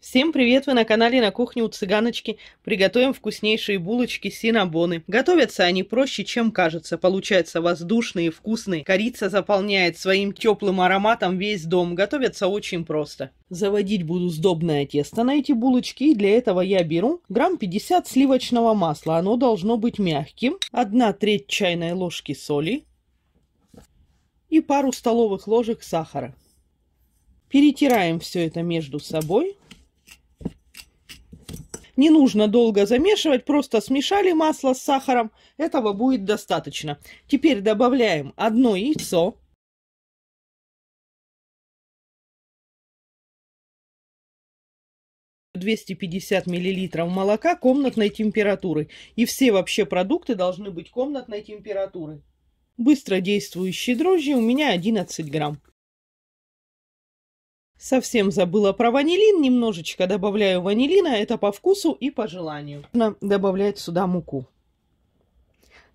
Всем привет! Вы на канале «На кухне у цыганочки». Приготовим вкуснейшие булочки синабоны. Готовятся они проще, чем кажется. Получаются воздушные, вкусные. Корица заполняет своим теплым ароматом весь дом. Готовятся очень просто. Заводить буду сдобное тесто на эти булочки. И для этого я беру грамм 50 сливочного масла. Оно должно быть мягким. 1 треть чайной ложки соли. И пару столовых ложек сахара. Перетираем все это между собой. Не нужно долго замешивать, просто смешали масло с сахаром, этого будет достаточно. Теперь добавляем одно яйцо. двести пятьдесят миллилитров молока комнатной температуры. И все вообще продукты должны быть комнатной температуры. Быстро действующие дрожжи у меня одиннадцать грамм. Совсем забыла про ванилин, немножечко добавляю ванилина, это по вкусу и по желанию. Нужно добавлять сюда муку.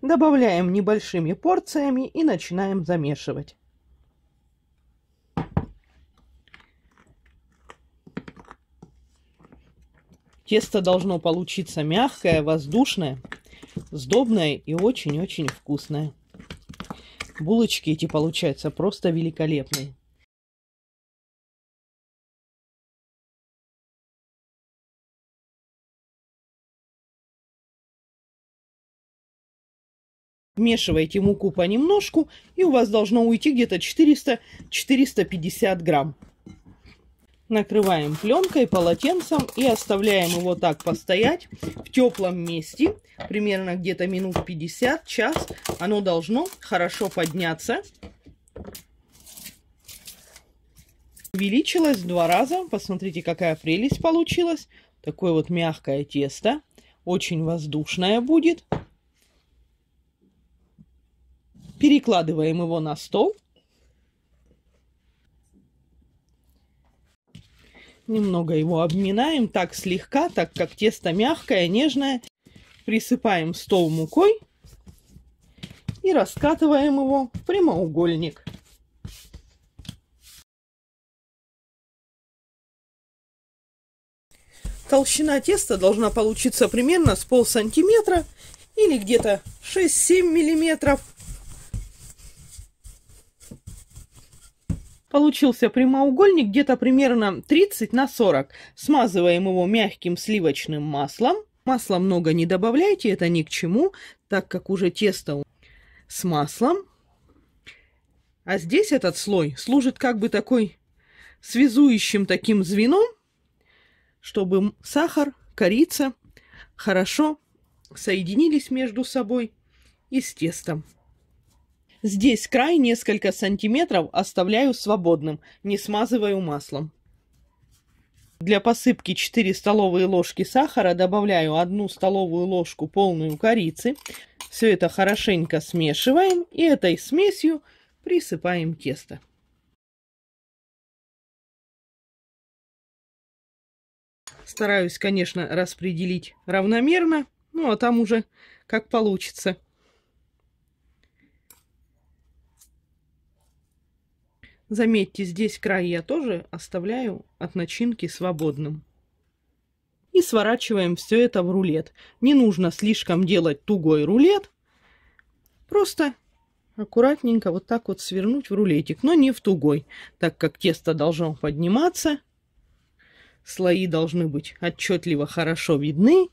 Добавляем небольшими порциями и начинаем замешивать. Тесто должно получиться мягкое, воздушное, сдобное и очень-очень вкусное. Булочки эти получаются просто великолепные. Вмешиваете муку понемножку, и у вас должно уйти где-то 400-450 грамм. Накрываем пленкой, полотенцем и оставляем его так постоять в теплом месте. Примерно где-то минут 50, час. Оно должно хорошо подняться. Увеличилось в два раза. Посмотрите, какая прелесть получилась. Такое вот мягкое тесто. Очень воздушное будет. Перекладываем его на стол. Немного его обминаем, так слегка, так как тесто мягкое, нежное. Присыпаем стол мукой и раскатываем его в прямоугольник. Толщина теста должна получиться примерно с пол сантиметра или где-то 6-7 миллиметров. Получился прямоугольник где-то примерно 30 на 40. Смазываем его мягким сливочным маслом. Масла много не добавляйте, это ни к чему, так как уже тесто с маслом. А здесь этот слой служит как бы такой связующим таким звеном, чтобы сахар, корица хорошо соединились между собой и с тестом. Здесь край несколько сантиметров оставляю свободным, не смазываю маслом. Для посыпки 4 столовые ложки сахара добавляю 1 столовую ложку полную корицы. Все это хорошенько смешиваем и этой смесью присыпаем тесто. Стараюсь, конечно, распределить равномерно, ну а там уже как получится. Заметьте, здесь край я тоже оставляю от начинки свободным. И сворачиваем все это в рулет. Не нужно слишком делать тугой рулет. Просто аккуратненько вот так вот свернуть в рулетик, но не в тугой, так как тесто должно подниматься. Слои должны быть отчетливо хорошо видны.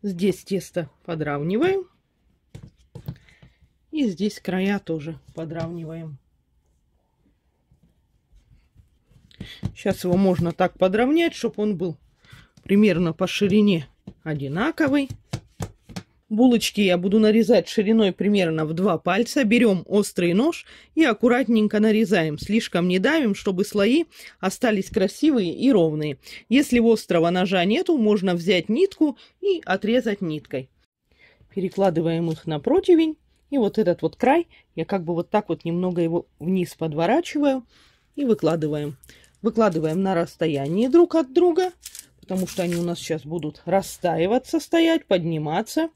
Здесь тесто подравниваем. И здесь края тоже подравниваем. Сейчас его можно так подравнять, чтобы он был примерно по ширине одинаковый. Булочки я буду нарезать шириной примерно в два пальца. Берем острый нож и аккуратненько нарезаем. Слишком не давим, чтобы слои остались красивые и ровные. Если острого ножа нету, можно взять нитку и отрезать ниткой. Перекладываем их на противень. И вот этот вот край, я как бы вот так вот немного его вниз подворачиваю и выкладываем. Выкладываем на расстоянии друг от друга, потому что они у нас сейчас будут растаиваться, стоять, подниматься.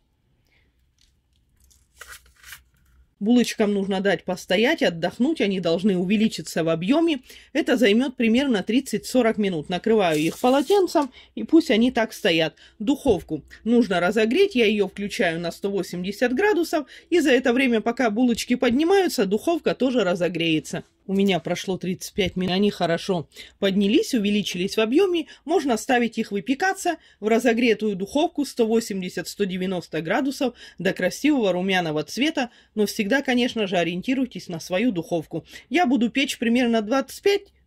Булочкам нужно дать постоять, отдохнуть, они должны увеличиться в объеме. Это займет примерно 30-40 минут. Накрываю их полотенцем и пусть они так стоят. Духовку нужно разогреть, я ее включаю на 180 градусов и за это время, пока булочки поднимаются, духовка тоже разогреется у меня прошло 35 минут, они хорошо поднялись, увеличились в объеме, можно ставить их выпекаться в разогретую духовку 180-190 градусов до красивого румяного цвета, но всегда, конечно же, ориентируйтесь на свою духовку. Я буду печь примерно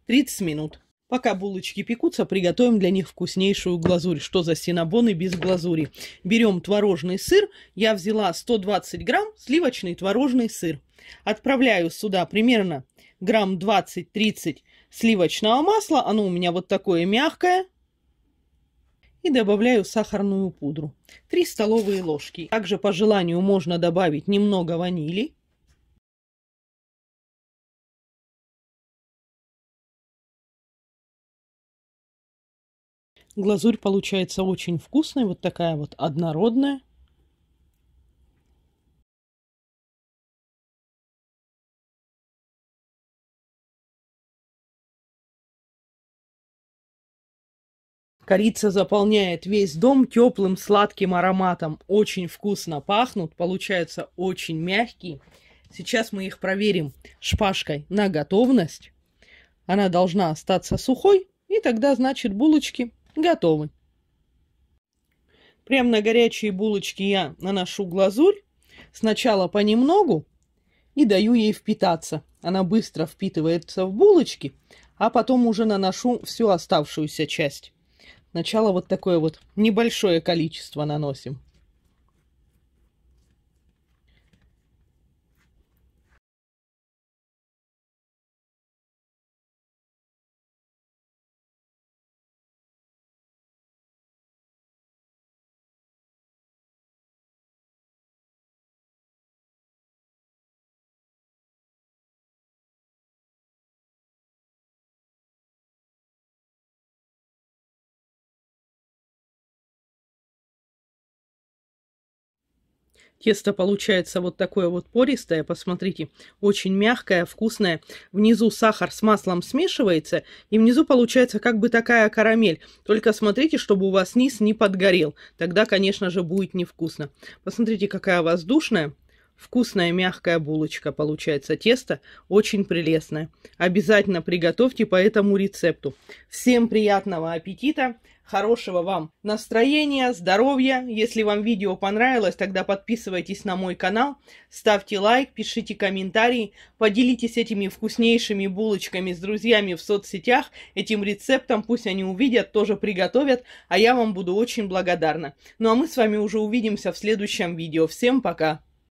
25-30 минут. Пока булочки пекутся, приготовим для них вкуснейшую глазурь. Что за синабоны без глазури? Берем творожный сыр. Я взяла 120 грамм сливочный творожный сыр. Отправляю сюда примерно грамм 20-30 сливочного масла. Оно у меня вот такое мягкое. И добавляю сахарную пудру. 3 столовые ложки. Также по желанию можно добавить немного ванили. Глазурь получается очень вкусной, вот такая вот однородная. Корица заполняет весь дом теплым сладким ароматом. Очень вкусно пахнут, получаются очень мягкие. Сейчас мы их проверим шпажкой на готовность. Она должна остаться сухой, и тогда, значит, булочки готовы. Прямо на горячие булочки я наношу глазурь. Сначала понемногу и даю ей впитаться. Она быстро впитывается в булочки, а потом уже наношу всю оставшуюся часть начало вот такое вот небольшое количество наносим. Тесто получается вот такое вот пористое, посмотрите, очень мягкое, вкусное. Внизу сахар с маслом смешивается, и внизу получается как бы такая карамель. Только смотрите, чтобы у вас низ не подгорел, тогда, конечно же, будет невкусно. Посмотрите, какая воздушная. Вкусная мягкая булочка получается. Тесто очень прелестное. Обязательно приготовьте по этому рецепту. Всем приятного аппетита! Хорошего вам настроения, здоровья. Если вам видео понравилось, тогда подписывайтесь на мой канал, ставьте лайк, пишите комментарии, поделитесь этими вкуснейшими булочками с друзьями в соцсетях, этим рецептом пусть они увидят, тоже приготовят, а я вам буду очень благодарна. Ну а мы с вами уже увидимся в следующем видео. Всем пока!